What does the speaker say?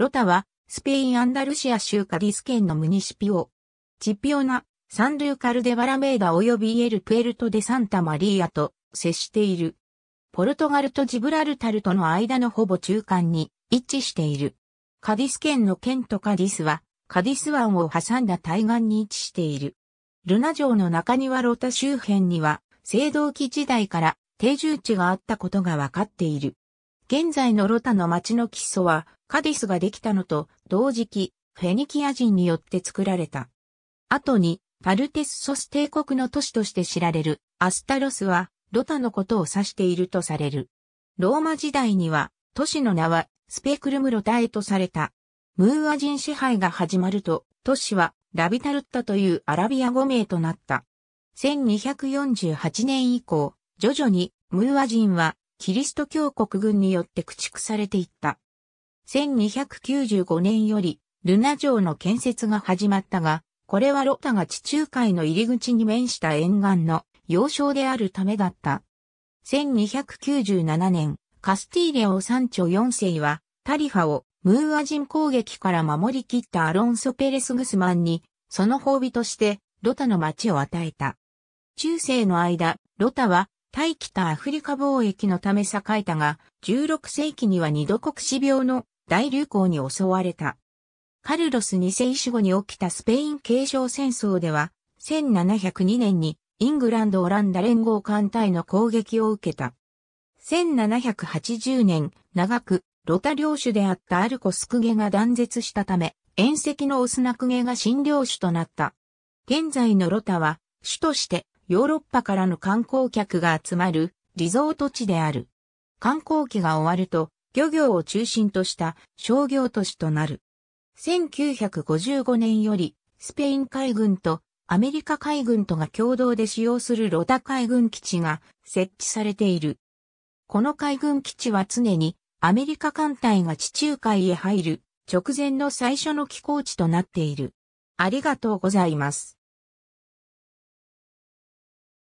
ロタは、スペイン・アンダルシア州カディス県のムニシピオ。チピオナ、サンルーカルデバラメーダ及びエルプエルトでサンタマリーアと接している。ポルトガルとジブラルタルとの間のほぼ中間に位置している。カディス県の県とカディスは、カディス湾を挟んだ対岸に位置している。ルナ城の中庭ロタ周辺には、青銅器時代から定住地があったことがわかっている。現在のロタの町の基礎は、カディスができたのと同時期、フェニキア人によって作られた。後に、パルテスソス帝国の都市として知られるアスタロスは、ロタのことを指しているとされる。ローマ時代には、都市の名は、スペクルムロタへとされた。ムーア人支配が始まると、都市は、ラビタルッタというアラビア語名となった。1248年以降、徐々にムーア人はキリスト教国軍によって駆逐されていった。1295年より、ルナ城の建設が始まったが、これはロタが地中海の入り口に面した沿岸の要衝であるためだった。1297年、カスティーレ王山頂4世は、タリファをムーア人攻撃から守り切ったアロンソ・ペレス・グスマンに、その褒美として、ロタの町を与えた。中世の間、ロタは大北アフリカ貿易のため栄えたが、16世紀には二度国死病の大流行に襲われた。カルロス2世死後に起きたスペイン継承戦争では、1702年にイングランド・オランダ連合艦隊の攻撃を受けた。1780年、長く、ロタ領主であったアルコスクゲが断絶したため、遠石のオスナクゲが新領主となった。現在のロタは、主としてヨーロッパからの観光客が集まるリゾート地である。観光期が終わると、漁業を中心とした商業都市となる。1955年より、スペイン海軍とアメリカ海軍とが共同で使用するロタ海軍基地が設置されている。この海軍基地は常にアメリカ艦隊が地中海へ入る直前の最初の寄港地となっている。ありがとうございます。